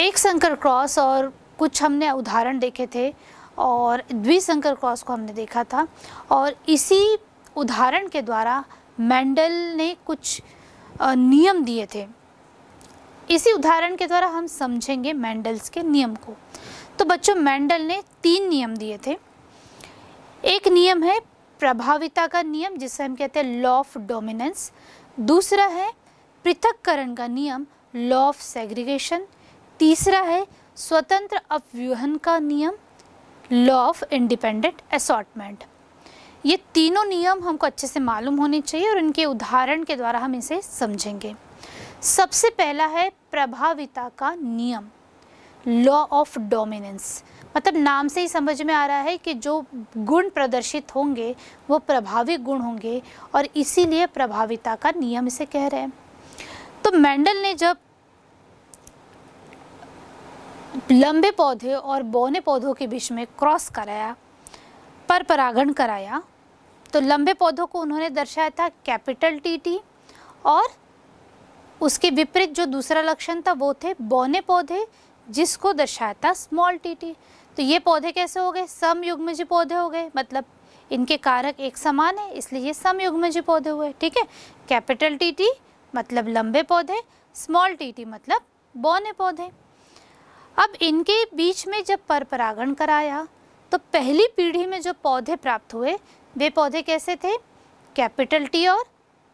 एक संकर क्रॉस और कुछ हमने उदाहरण देखे थे और द्विशंकर क्रॉस को हमने देखा था और इसी उदाहरण के द्वारा मैंडल ने कुछ नियम दिए थे इसी उदाहरण के द्वारा हम समझेंगे मैंडल्स के नियम को तो बच्चों मैंडल ने तीन नियम दिए थे एक नियम है प्रभाविता का नियम जिसे हम कहते हैं लॉ ऑफ डोमिनेंस दूसरा है पृथककरण का नियम लॉ ऑफ सेग्रीगेशन तीसरा है स्वतंत्र अपव्यूहन का नियम लॉ ऑफ इंडिपेंडेंट असॉटमेंट ये तीनों नियम हमको अच्छे से मालूम होने चाहिए और इनके उदाहरण के द्वारा हम इसे समझेंगे सबसे पहला है प्रभाविता का नियम लॉ ऑफ डोमिनेंस मतलब नाम से ही समझ में आ रहा है कि जो गुण प्रदर्शित होंगे वो प्रभावी गुण होंगे और इसीलिए प्रभाविता का नियम इसे कह रहे हैं तो मैंडल ने जब लंबे पौधे और बौने पौधों के बीच में क्रॉस कराया पर परागण कराया तो लंबे पौधों को उन्होंने दर्शाया था कैपिटल टी टी और उसके विपरीत जो दूसरा लक्षण था वो थे बौने पौधे जिसको दर्शाया था स्मॉल टी टी तो ये पौधे कैसे हो गए जी पौधे हो गए मतलब इनके कारक एक समान है इसलिए ये जी पौधे हुए ठीक है कैपिटल टी टी मतलब लंबे पौधे स्मॉल टी टी मतलब बौने पौधे अब इनके बीच में जब पर परागण कराया तो पहली पीढ़ी में जो पौधे प्राप्त हुए वे पौधे कैसे थे कैपिटल टी और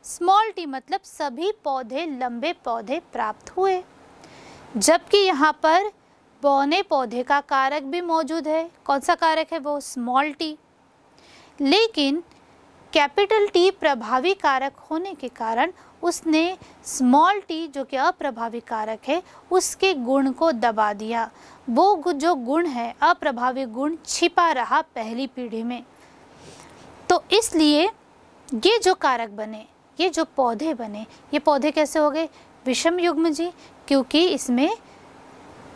स्मॉल टी मतलब सभी पौधे लंबे पौधे प्राप्त हुए जबकि यहाँ पर बौने पौधे का कारक भी मौजूद है कौन सा कारक है वो स्मॉल टी लेकिन कैपिटल टी प्रभावी कारक होने के कारण उसने स्मॉल टी जो कि अप्रभावी कारक है उसके गुण को दबा दिया वो जो गुण है अप्रभावी गुण छिपा रहा पहली पीढ़ी में तो इसलिए ये जो कारक बने ये जो पौधे बने ये पौधे कैसे हो गए विषम युग्म जी क्योंकि इसमें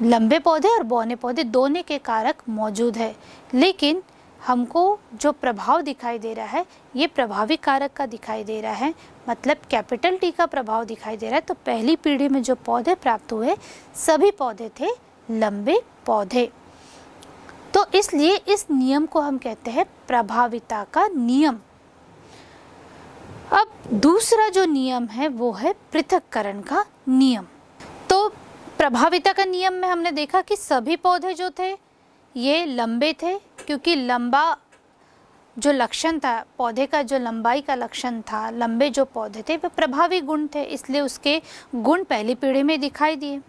लंबे पौधे और बौने पौधे दोनों के कारक मौजूद है लेकिन हमको जो प्रभाव दिखाई दे रहा है ये प्रभावी कारक का दिखाई दे रहा है मतलब कैपिटल टी का प्रभाव दिखाई दे रहा है तो पहली पीढ़ी में जो पौधे प्राप्त हुए सभी पौधे थे लंबे पौधे तो इसलिए इस नियम को हम कहते हैं प्रभाविता का नियम अब दूसरा जो नियम है वो है पृथककरण का नियम तो प्रभाविता का नियम में हमने देखा कि सभी पौधे जो थे ये लंबे थे क्योंकि लंबा जो लक्षण था पौधे का जो लंबाई का लक्षण था लंबे जो पौधे थे वे प्रभावी गुण थे इसलिए उसके गुण पहली पीढ़ी में दिखाई दिए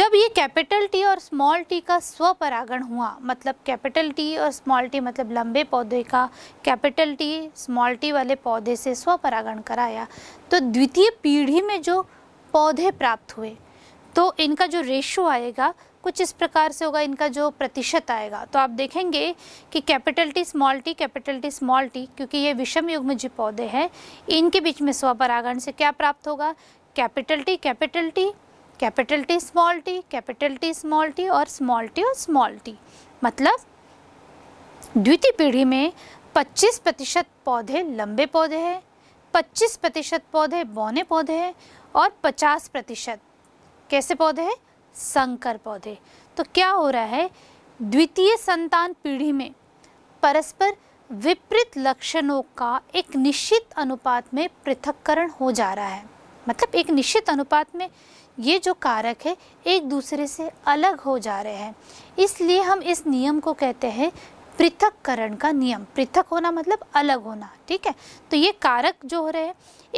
जब ये कैपिटल टी और स्मॉल टी का स्वपरागण हुआ मतलब कैपिटल टी और स्मॉल टी मतलब लंबे पौधे का कैपिटल टी स्मॉल टी वाले पौधे से स्वपरागण कराया तो द्वितीय पीढ़ी में जो पौधे प्राप्त हुए तो इनका जो रेशो आएगा कुछ इस प्रकार से होगा इनका जो प्रतिशत आएगा तो आप देखेंगे कि capital T small T capital T small T क्योंकि ये विषम युग्म जो पौधे हैं इनके बीच में स्वपरागण से क्या प्राप्त होगा capital T capital T capital T small T capital T small T और स्मॉल टी और स्मॉल टी मतलब द्वितीय पीढ़ी में 25 प्रतिशत पौधे लंबे पौधे हैं 25 प्रतिशत पौधे बौने पौधे हैं और 50 प्रतिशत कैसे पौधे हैं संकर पौधे तो क्या हो रहा है द्वितीय संतान पीढ़ी में परस्पर विपरीत लक्षणों का एक निश्चित अनुपात में पृथककरण हो जा रहा है मतलब एक निश्चित अनुपात में ये जो कारक है एक दूसरे से अलग हो जा रहे हैं इसलिए हम इस नियम को कहते हैं पृथककरण का नियम पृथक होना मतलब अलग होना ठीक है तो ये कारक जो हो रहे हैं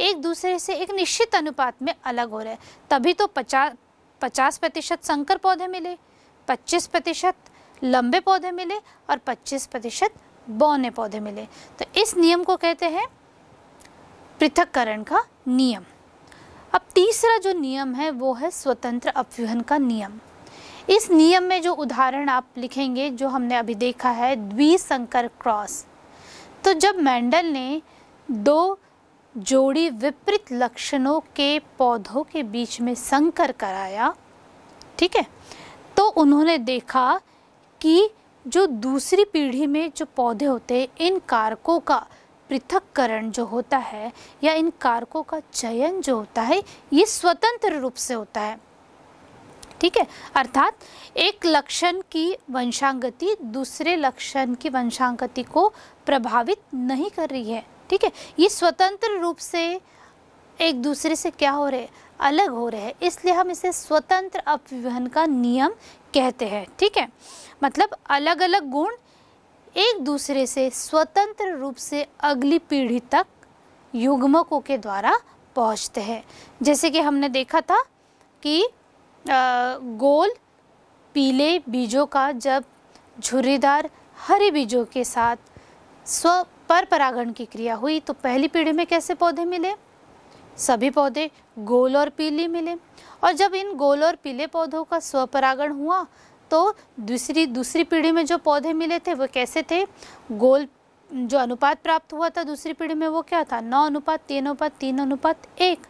एक दूसरे से एक निश्चित अनुपात में अलग हो रहे हैं तभी तो पचास पचास प्रतिशत संकर पौधे मिले पच्चीस प्रतिशत लंबे पौधे मिले और पच्चीस प्रतिशत बौने पौधे मिले तो इस नियम को कहते हैं पृथककरण का नियम अब तीसरा जो नियम है वो है स्वतंत्र अपव्यूहन का नियम इस नियम में जो उदाहरण आप लिखेंगे जो हमने अभी देखा है द्विसंकर क्रॉस तो जब मैंडल ने दो जोड़ी विपरीत लक्षणों के पौधों के बीच में संकर कराया ठीक है तो उन्होंने देखा कि जो दूसरी पीढ़ी में जो पौधे होते हैं इन कारकों का पृथककरण जो होता है या इन कारकों का चयन जो होता है ये स्वतंत्र रूप से होता है ठीक है अर्थात एक लक्षण की वंशांगति दूसरे लक्षण की वंशांगति को प्रभावित नहीं कर रही है ठीक है ये स्वतंत्र रूप से एक दूसरे से क्या हो रहे अलग हो रहे हैं इसलिए हम इसे स्वतंत्र अपव्यवहन का नियम कहते हैं ठीक है मतलब अलग अलग गुण एक दूसरे से स्वतंत्र रूप से अगली पीढ़ी तक युग्मकों के द्वारा पहुंचते हैं जैसे कि हमने देखा था कि गोल पीले बीजों का जब झुर्रीदार हरे बीजों के साथ स्व पर परागण की क्रिया हुई तो पहली पीढ़ी में कैसे पौधे मिले सभी पौधे गोल और पीले मिले और जब इन गोल और पीले पौधों का स्वपरागण हुआ तो दूसरी दूसरी पीढ़ी में जो पौधे मिले थे वो कैसे थे गोल जो अनुपात प्राप्त हुआ था दूसरी पीढ़ी में वो क्या था नौ अनुपात तीन अनुपात तीन अनुपात एक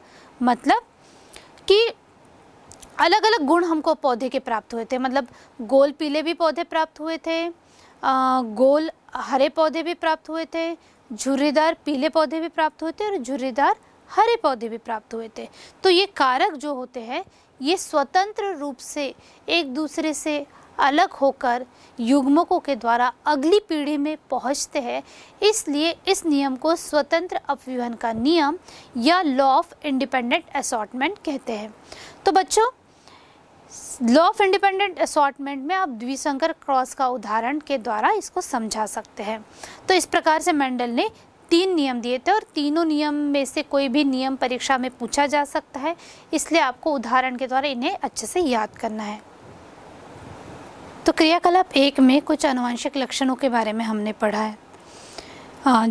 मतलब कि अलग अलग गुण हमको पौधे के प्राप्त हुए थे मतलब गोल पीले भी पौधे प्राप्त हुए थे आ, गोल हरे पौधे भी प्राप्त हुए थे झुर्रीदार पीले पौधे भी प्राप्त हुए थे और झुर्रीदार हरे पौधे भी प्राप्त हुए थे तो ये कारक जो होते हैं ये स्वतंत्र रूप से एक दूसरे से अलग होकर युग्मकों के द्वारा अगली पीढ़ी में पहुंचते हैं इसलिए इस नियम को स्वतंत्र अपव्यूहन का नियम या लॉ ऑफ इंडिपेंडेंट असॉटमेंट कहते हैं तो बच्चों लॉ ऑफ इंडिपेंडेंट असॉटमेंट में आप द्विशंकर क्रॉस का उदाहरण के द्वारा इसको समझा सकते हैं तो इस प्रकार से मेंडल ने तीन नियम दिए थे और तीनों नियम में से कोई भी नियम परीक्षा में पूछा जा सकता है इसलिए आपको उदाहरण के द्वारा इन्हें अच्छे से याद करना है तो क्रियाकलाप एक में कुछ अनुवांशिक लक्षणों के बारे में हमने पढ़ा है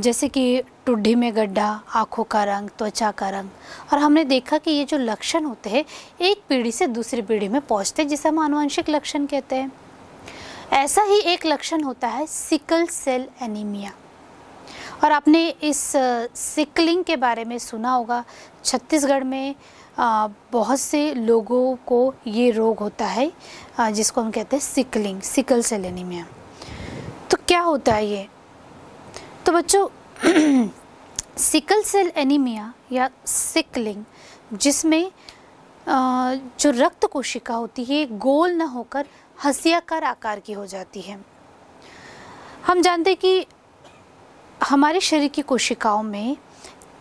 जैसे कि टुड्ढी में गड्ढा आँखों का रंग त्वचा का रंग और हमने देखा कि ये जो लक्षण होते हैं एक पीढ़ी से दूसरी पीढ़ी में पहुँचते जिसे हम आनुवंशिक लक्षण कहते हैं ऐसा ही एक लक्षण होता है सिकल सेल एनीमिया और आपने इस सिकलिंग के बारे में सुना होगा छत्तीसगढ़ में बहुत से लोगों को ये रोग होता है जिसको हम कहते हैं सिकलिंग सिकल सेल एनीमिया तो क्या होता है ये तो बच्चों सिकल सेल एनीमिया या सिकलिंग जिसमें जो रक्त कोशिका होती है गोल न होकर हसियाकार आकार की हो जाती है हम जानते हैं कि हमारे शरीर की कोशिकाओं में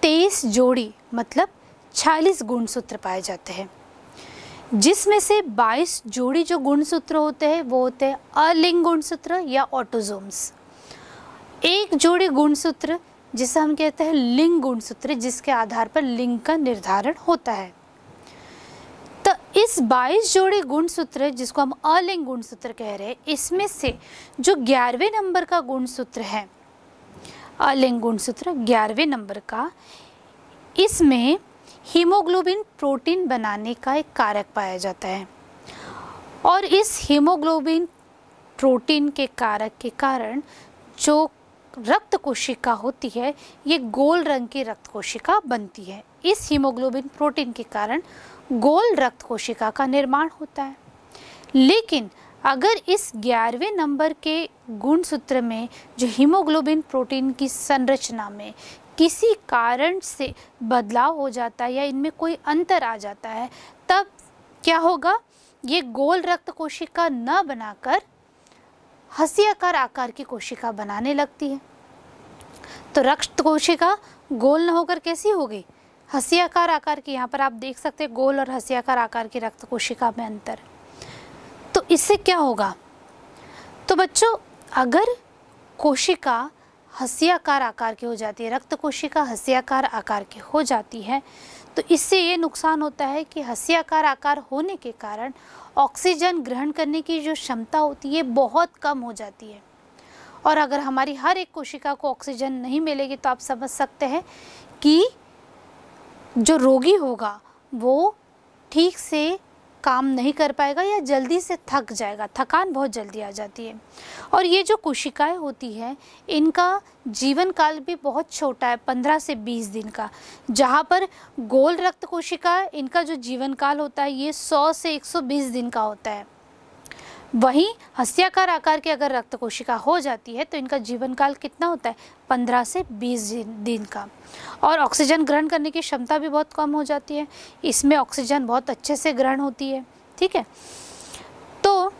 तेईस जोड़ी मतलब छियालीस गुणसूत्र पाए जाते हैं जिसमें से 22 जोड़ी जो गुणसूत्र होते हैं वो होते हैं अलिंग गुणसूत्र या ऑटोजोम्स एक जोड़ी गुणसूत्र जिसे हम कहते हैं लिंग गुण सूत्र जिसके आधार पर लिंग का निर्धारण होता है तो इस 22 जोड़े गुण सूत्र जिसको हम अलिंग गुण सूत्र कह रहे हैं इसमें से जो ग्यारहवें नंबर का गुण सूत्र है अलिंग गुण सूत्र ग्यारहवें नंबर का इसमें हीमोग्लोबिन प्रोटीन बनाने का एक कारक पाया जाता है और इस हीमोग्लोबिन प्रोटीन के कारक के कारण जो रक्त कोशिका होती है ये गोल रंग की रक्त कोशिका बनती है इस हीमोग्लोबिन प्रोटीन के कारण गोल रक्त कोशिका का निर्माण होता है लेकिन अगर इस ग्यारहवें नंबर के गुणसूत्र में जो हीमोग्लोबिन प्रोटीन की संरचना में किसी कारण से बदलाव हो जाता है या इनमें कोई अंतर आ जाता है तब क्या होगा ये गोल रक्त कोशिका न बनाकर हंसी आकार आकार की कोशिका बनाने लगती है तो रक्त कोशिका गोल न होकर कैसी होगी हंसी आकार आकार की यहाँ पर आप देख सकते हैं गोल और हंसी आकार आकार की रक्त कोशिका में अंतर तो इससे क्या होगा तो बच्चों अगर कोशिका हंसी आकार आकार की हो जाती है रक्त कोशिका हंसी आकार आकार की हो जाती है तो इससे ये नुकसान होता है कि हंसी आकार आकार होने के कारण ऑक्सीजन ग्रहण करने की जो क्षमता होती है बहुत कम हो जाती है और अगर हमारी हर एक कोशिका को ऑक्सीजन नहीं मिलेगी तो आप समझ सकते हैं कि जो रोगी होगा वो ठीक से काम नहीं कर पाएगा या जल्दी से थक जाएगा थकान बहुत जल्दी आ जाती है और ये जो कोशिकाएं होती हैं इनका जीवन काल भी बहुत छोटा है पंद्रह से बीस दिन का जहाँ पर गोल रक्त कोशिका इनका जो जीवन काल होता है ये सौ से एक सौ बीस दिन का होता है वहीं हस्याकार आकार की अगर रक्त कोशिका हो जाती है तो इनका जीवन काल कितना होता है पंद्रह से बीस दिन का और ऑक्सीजन ग्रहण करने की क्षमता भी बहुत कम हो जाती है इसमें ऑक्सीजन बहुत अच्छे से ग्रहण होती है ठीक है तो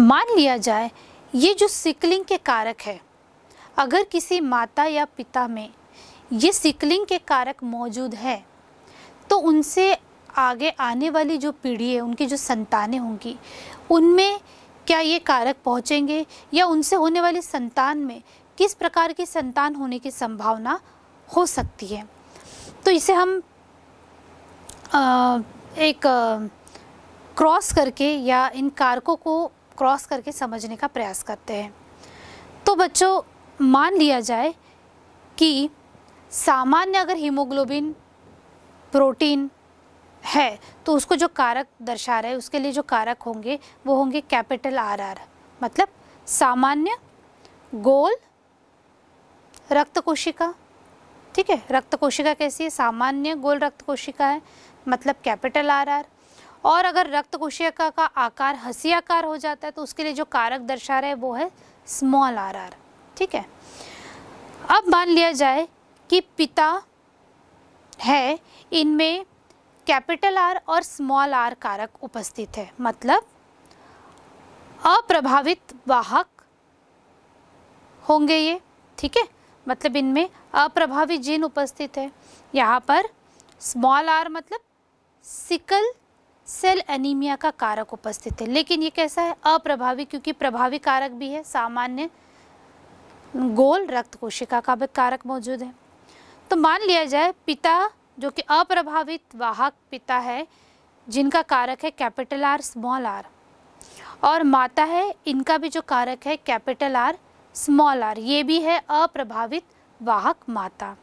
मान लिया जाए ये जो सिकलिंग के कारक है अगर किसी माता या पिता में ये सिकलिंग के कारक मौजूद है तो उनसे आगे आने वाली जो पीढ़ी है उनकी जो संतानें होंगी उनमें क्या ये कारक पहुँचेंगे या उनसे होने वाली संतान में किस प्रकार की संतान होने की संभावना हो सकती है तो इसे हम एक क्रॉस करके या इन कारकों को क्रॉस करके समझने का प्रयास करते हैं तो बच्चों मान लिया जाए कि सामान्य अगर हीमोग्लोबिन प्रोटीन है तो उसको जो कारक दर्शा रहा है उसके लिए जो कारक होंगे वो होंगे कैपिटल आर आर मतलब सामान्य गोल रक्त कोशिका ठीक है रक्त कोशिका कैसी है सामान्य गोल रक्त कोशिका है मतलब कैपिटल आर आर और अगर रक्त कोशिका का आकार हसी आकार हो जाता है तो उसके लिए जो कारक दर्शा रहा है वो है स्मॉल आर आर ठीक है अब मान लिया जाए कि पिता है इनमें कैपिटल आर और स्मॉल आर कारक उपस्थित है मतलब अप्रभावित वाहक होंगे ये ठीक है मतलब इनमें अप्रभावी जीन उपस्थित है यहाँ पर स्मॉल आर मतलब सिकल सेल एनीमिया का कारक उपस्थित है लेकिन ये कैसा है अप्रभावी क्योंकि प्रभावी कारक भी है सामान्य गोल रक्त कोशिका का भी कारक मौजूद है तो मान लिया जाए पिता जो कि अप्रभावित वाहक पिता है जिनका कारक है कैपिटल आर स्मॉल आर और माता है इनका भी जो कारक है कैपिटल आर स्मॉल आर ये भी है अप्रभावित वाहक माता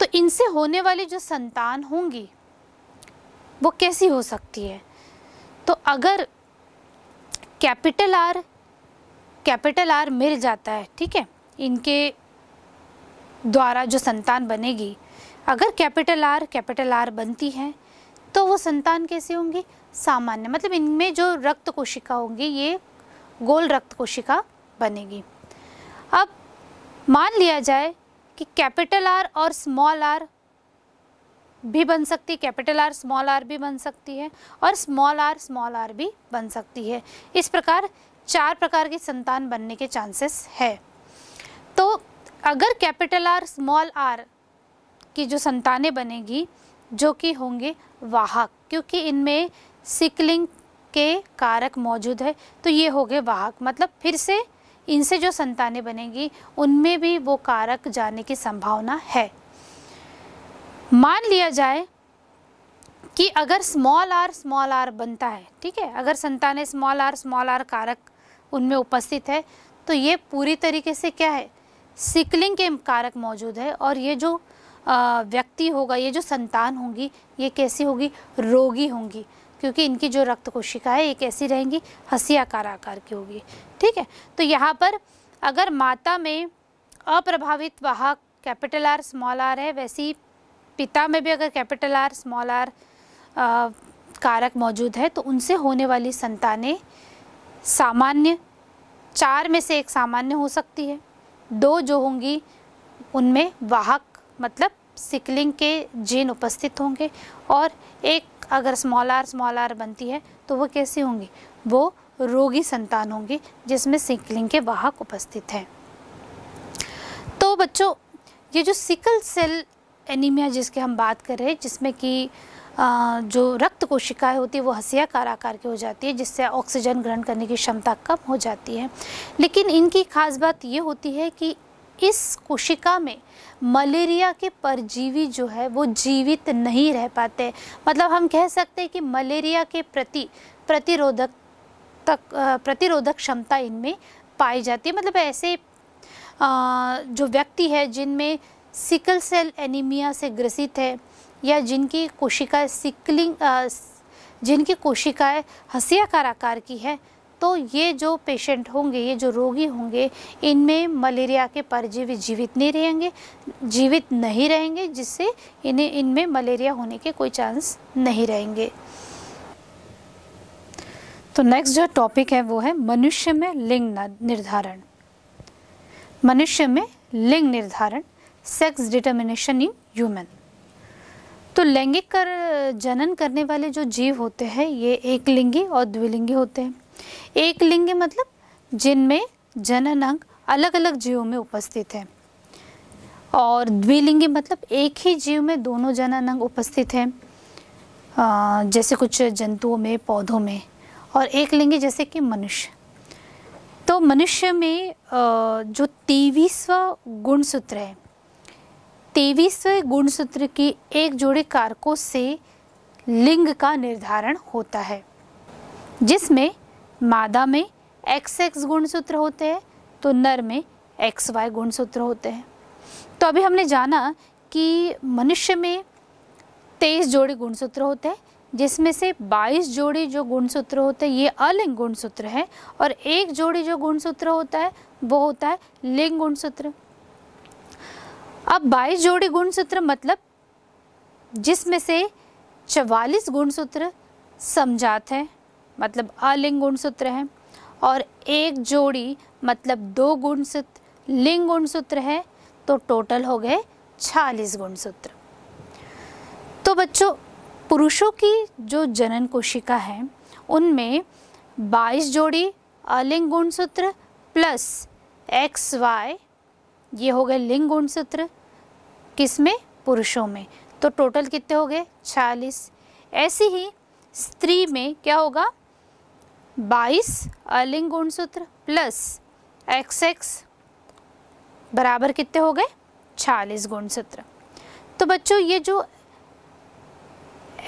तो इनसे होने वाली जो संतान होंगी वो कैसी हो सकती है तो अगर कैपिटल आर कैपिटल आर मिल जाता है ठीक है इनके द्वारा जो संतान बनेगी अगर कैपिटल आर कैपिटल आर बनती है तो वो संतान कैसे होंगी सामान्य मतलब इनमें जो रक्त कोशिका होंगी ये गोल रक्त कोशिका बनेगी अब मान लिया जाए कि कैपिटल आर और स्मॉल आर भी बन सकती है कैपिटल आर स्मॉल आर भी बन सकती है और स्मॉल आर स्मॉल आर भी बन सकती है इस प्रकार चार प्रकार की संतान बनने के चांसेस है तो अगर कैपिटल आर स्मॉल आर की जो संतानें बनेगी जो कि होंगे वाहक क्योंकि इनमें सिकलिंग के कारक मौजूद है तो ये हो गए वाहक मतलब फिर से इनसे जो संतानें बनेंगी उनमें भी वो कारक जाने की संभावना है मान लिया जाए कि अगर स्मॉल आर स्मॉल आर बनता है ठीक है अगर संतानें स्मॉल आर स्मॉल आर कारक उनमें उपस्थित है तो ये पूरी तरीके से क्या है सिकलिंग के कारक मौजूद है और ये जो व्यक्ति होगा ये जो संतान होंगी ये कैसी होगी रोगी होंगी क्योंकि इनकी जो रक्त कोशिकाएँ ये कैसी रहेंगी हसी आकार आकार की होगी ठीक है तो यहाँ पर अगर माता में अप्रभावित वाहक कैपिटल आर स्मॉल आर है वैसे ही पिता में भी अगर कैपिटल आर स्मॉल आर कारक मौजूद है तो उनसे होने वाली संतानें सामान्य चार में से एक सामान्य हो सकती है दो जो होंगी उनमें वाहक मतलब सिकलिंग के जीन उपस्थित होंगे और एक अगर स्मॉल आर स्मॉल आर बनती है तो वो कैसी होंगी वो रोगी संतान होंगी जिसमें सिकलिंग के वाहक उपस्थित हैं तो बच्चों ये जो सिकल सेल एनीमिया जिसके हम बात कर रहे हैं जिसमें कि जो रक्त कोशिकाएं होती है वो हसिया काराकार की हो जाती है जिससे ऑक्सीजन ग्रहण करने की क्षमता कम हो जाती है लेकिन इनकी खास बात ये होती है कि इस कोशिका में मलेरिया के परजीवी जो है वो जीवित नहीं रह पाते मतलब हम कह सकते हैं कि मलेरिया के प्रति प्रतिरोधक तक प्रतिरोधक क्षमता इनमें पाई जाती है मतलब ऐसे जो व्यक्ति है जिनमें सिकल सेल एनीमिया से ग्रसित है या जिनकी कोशिकाएं सिकलिंग जिनकी कोशिकाएं हसियाकार आकार की है तो ये जो पेशेंट होंगे ये जो रोगी होंगे इनमें मलेरिया के परजीवी जीवित नहीं रहेंगे जीवित नहीं रहेंगे जिससे इन्हें इनमें मलेरिया होने के कोई चांस नहीं रहेंगे तो नेक्स्ट जो टॉपिक है वो है मनुष्य में लिंग निर्धारण मनुष्य में लिंग निर्धारण सेक्स डिटर्मिनेशन इन ह्यूमन तो लैंगिक कर जनन करने वाले जो जीव होते हैं ये एक लिंगी और द्विलिंगी होते हैं एक लिंग मतलब जिनमें जनन अंग अलग अलग जीवों में उपस्थित है और द्विलिंग मतलब एक ही जीव में दोनों जनन अंग उपस्थित हैं जैसे कुछ जंतुओं में पौधों में और एक लिंग जैसे कि मनुष्य तो मनुष्य में जो तेवीसव गुणसूत्र है तेवीसव गुणसूत्र की एक जोड़े कारकों से लिंग का निर्धारण होता है जिसमें मादा में एक्स एक्स गुणसूत्र होते हैं तो नर में एक्स वाई गुणसूत्र होते हैं तो अभी हमने जाना कि मनुष्य में तेईस जोड़ी गुणसूत्र होते हैं जिसमें से 22 जोड़ी जो गुणसूत्र होते हैं ये अलिंग गुणसूत्र है और एक जोड़ी जो गुणसूत्र होता है वो होता है लिंग गुणसूत्र अब 22 जोड़ी गुणसूत्र मतलब जिसमें से 44 गुणसूत्र समझात है मतलब अलिंग गुणसूत्र है और एक जोड़ी मतलब दो गुणसूत्र लिंग गुणसूत्र है तो टोटल हो गए छालीस गुणसूत्र तो बच्चों पुरुषों की जो जनन कोशिका है उनमें 22 जोड़ी अलिंग गुणसूत्र प्लस एक्स वाई ये हो गए लिंग गुणसूत्र किस में पुरुषों में तो टोटल कितने हो गए 40 ऐसे ही स्त्री में क्या होगा बाईस अलिंग गुण सूत्र प्लस एक्स एक्स बराबर कितने हो गए छालीस गुण सूत्र तो बच्चों ये जो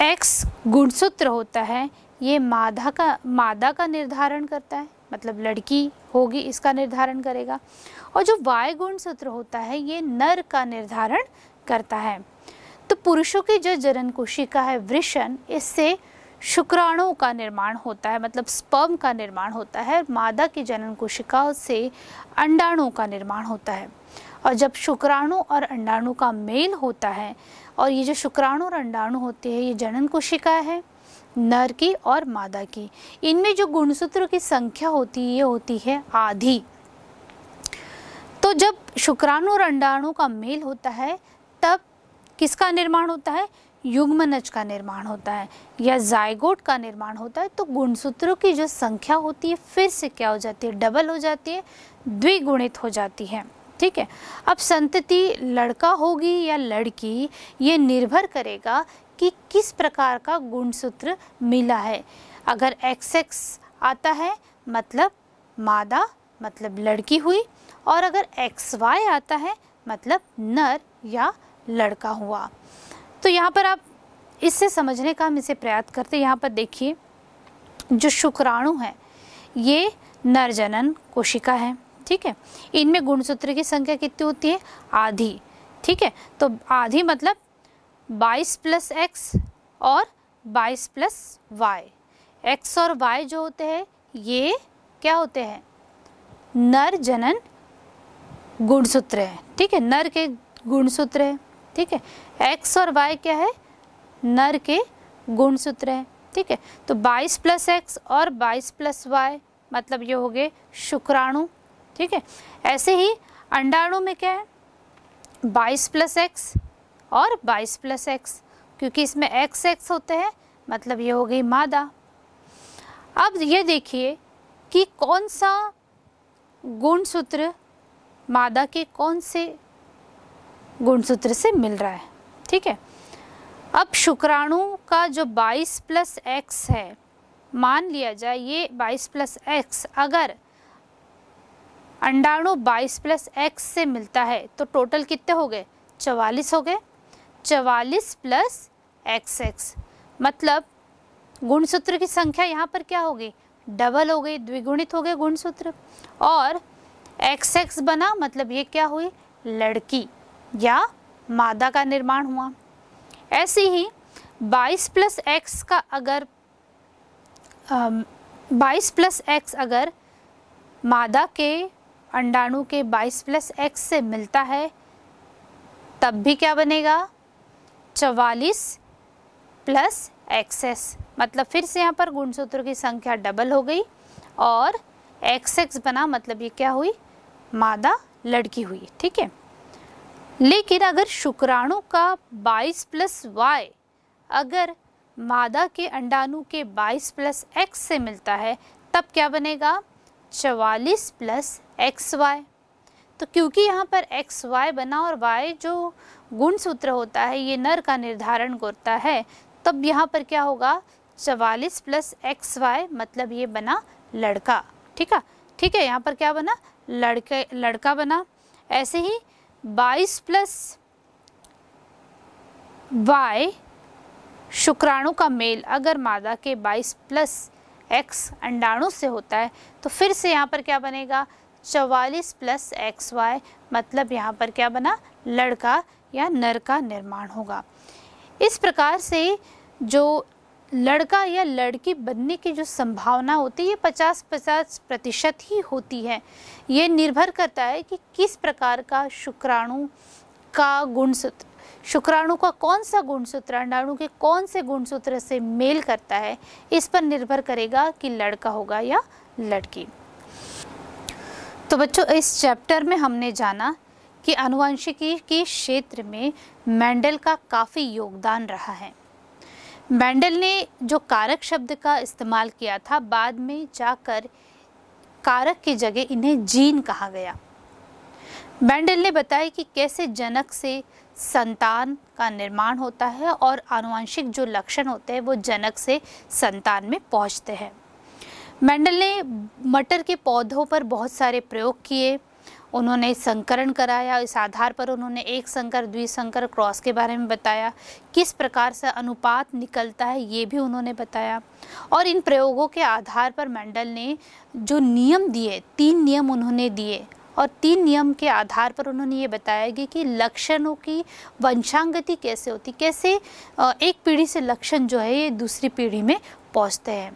एक्स गुणसूत्र होता है ये मादा का मादा का निर्धारण करता है मतलब लड़की होगी इसका निर्धारण करेगा और जो वाय गुणसूत्र होता है ये नर का निर्धारण करता है तो पुरुषों की जो जनन कोशिका है वृषण इससे शुक्राणुओं का निर्माण होता है मतलब स्पर्म का निर्माण होता है मादा की जनन कोशिकाओं से अंडाणुओं का निर्माण होता है और जब शुक्राणु और अंडाणु का मेल होता है और ये जो शुक्राणु और अंडाणु होते हैं ये जनन कोशिका है नर की और मादा की इनमें जो गुणसूत्रों की संख्या होती है ये होती है आधी तो जब शुक्राणु और अंडाणु का मेल होता है तब किसका निर्माण होता है युग्मनज का निर्माण होता है या जायगोट का निर्माण होता है तो गुणसूत्रों की जो संख्या होती है फिर से क्या हो जाती है डबल हो जाती है द्विगुणित हो जाती है ठीक है अब संतति लड़का होगी या लड़की ये निर्भर करेगा कि किस प्रकार का गुणसूत्र मिला है अगर एक्स एक्स आता है मतलब मादा मतलब लड़की हुई और अगर एक्स वाई आता है मतलब नर या लड़का हुआ तो यहाँ पर आप इससे समझने का हम इसे प्रयास करते यहाँ पर देखिए जो शुक्राणु है ये नरजनन कोशिका है ठीक है इनमें गुणसूत्र की संख्या कितनी होती है आधी ठीक है तो आधी मतलब 22 प्लस एक्स और 22 प्लस वाई एक्स और वाई जो होते हैं ये क्या होते हैं नर जनन गुणसूत्र है ठीक है नर के गुणसूत्र है ठीक है एक्स और वाई क्या है नर के गुण सूत्र है ठीक है तो 22 प्लस एक्स और 22 प्लस वाई मतलब ये हो गए शुक्राणु ठीक है ऐसे ही अंडाणु में क्या है 22 प्लस एक्स और 22 प्लस एक्स क्योंकि इसमें एक्स एक्स होते हैं मतलब ये हो गई मादा अब ये देखिए कि कौन सा गुणसूत्र मादा के कौन से गुणसूत्र से मिल रहा है ठीक है अब शुक्राणु का जो 22 प्लस एक्स है मान लिया जाए ये 22 प्लस एक्स अगर अंडाणु 22 प्लस एक्स से मिलता है तो टोटल कितने हो गए 44 हो गए 44 प्लस एक्स एक्स मतलब गुणसूत्र की संख्या यहाँ पर क्या होगी डबल हो गई द्विगुणित हो गए गुणसूत्र और एक्स एक्स बना मतलब ये क्या हुई लड़की या मादा का निर्माण हुआ ऐसे ही 22 प्लस एक्स का अगर बाईस प्लस एक्स अगर मादा के अंडाणु के 22 प्लस एक्स से मिलता है तब भी क्या बनेगा 44 प्लस एक्सेस मतलब फिर से यहाँ पर गुणसूत्रों की संख्या डबल हो गई और एक्स एक्स बना मतलब ये क्या हुई मादा लड़की हुई ठीक है लेकिन अगर शुक्राणु का 22 प्लस वाई अगर मादा के अंडाणु के 22 प्लस एक्स से मिलता है तब क्या बनेगा 44 प्लस एक्स वाई तो क्योंकि यहाँ पर एक्स वाई बना और वाई जो गुण सूत्र होता है ये नर का निर्धारण करता है तब यहाँ पर क्या होगा चवालीस प्लस एक्स वाई मतलब ये बना लड़का ठीक है ठीक है यहाँ पर क्या बना लड़के लड़का बना ऐसे ही बाईस प्लस वाई शुक्राणु का मेल अगर मादा के बाईस प्लस एक्स अंडाणु से होता है तो फिर से यहाँ पर क्या बनेगा चवालीस प्लस एक्स वाई मतलब यहाँ पर क्या बना लड़का या नर का निर्माण होगा इस प्रकार से जो लड़का या लड़की बनने की जो संभावना होती है ये पचास पचास प्रतिशत ही होती है ये निर्भर करता है कि किस प्रकार का शुक्राणु का गुणसूत्र शुक्राणु का कौन सा गुणसूत्र अंडाणु के कौन से गुणसूत्र से मेल करता है इस पर निर्भर करेगा कि लड़का होगा या लड़की तो बच्चों इस चैप्टर में हमने जाना कि आनुवंशिकी के क्षेत्र में मैंडल का काफ़ी योगदान रहा है बैंडल ने जो कारक शब्द का इस्तेमाल किया था बाद में जाकर कारक की जगह इन्हें जीन कहा गया बैंडल ने बताया कि कैसे जनक से संतान का निर्माण होता है और आनुवंशिक जो लक्षण होते हैं वो जनक से संतान में पहुंचते हैं मेंडल ने मटर के पौधों पर बहुत सारे प्रयोग किए उन्होंने संकरण कराया इस आधार पर उन्होंने एक संकर द्विसंकर क्रॉस के बारे में बताया किस प्रकार से अनुपात निकलता है ये भी उन्होंने बताया और इन प्रयोगों के आधार पर मंडल ने जो नियम दिए तीन नियम उन्होंने दिए और तीन नियम के आधार पर उन्होंने ये बताया गया कि लक्षणों की वंशांगति कैसे होती कैसे एक पीढ़ी से लक्षण जो है ये दूसरी पीढ़ी में पहुँचते हैं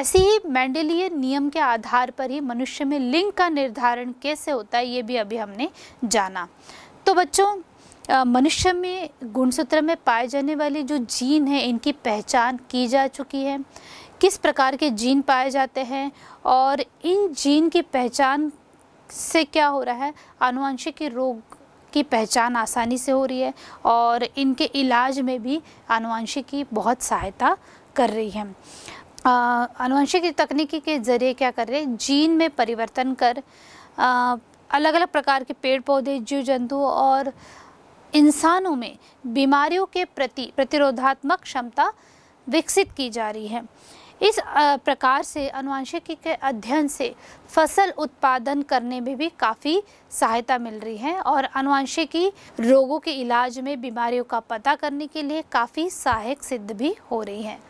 ऐसे ही मैंडेलिय नियम के आधार पर ही मनुष्य में लिंग का निर्धारण कैसे होता है ये भी अभी हमने जाना तो बच्चों मनुष्य में गुणसूत्र में पाए जाने वाले जो जीन हैं इनकी पहचान की जा चुकी है किस प्रकार के जीन पाए जाते हैं और इन जीन की पहचान से क्या हो रहा है आनुवंशिक रोग की पहचान आसानी से हो रही है और इनके इलाज में भी आनुवंशिक की बहुत सहायता कर रही है आनुवंशिक तकनीकी के जरिए क्या कर रहे हैं जीन में परिवर्तन कर आ, अलग अलग प्रकार के पेड़ पौधे जीव जंतु और इंसानों में बीमारियों के प्रति प्रतिरोधात्मक क्षमता विकसित की जा रही है इस प्रकार से अनुवांशिकी के अध्ययन से फसल उत्पादन करने में भी काफ़ी सहायता मिल रही है और अनुवांशिकी रोगों के इलाज में बीमारियों का पता करने के लिए काफ़ी सहायक सिद्ध भी हो रही हैं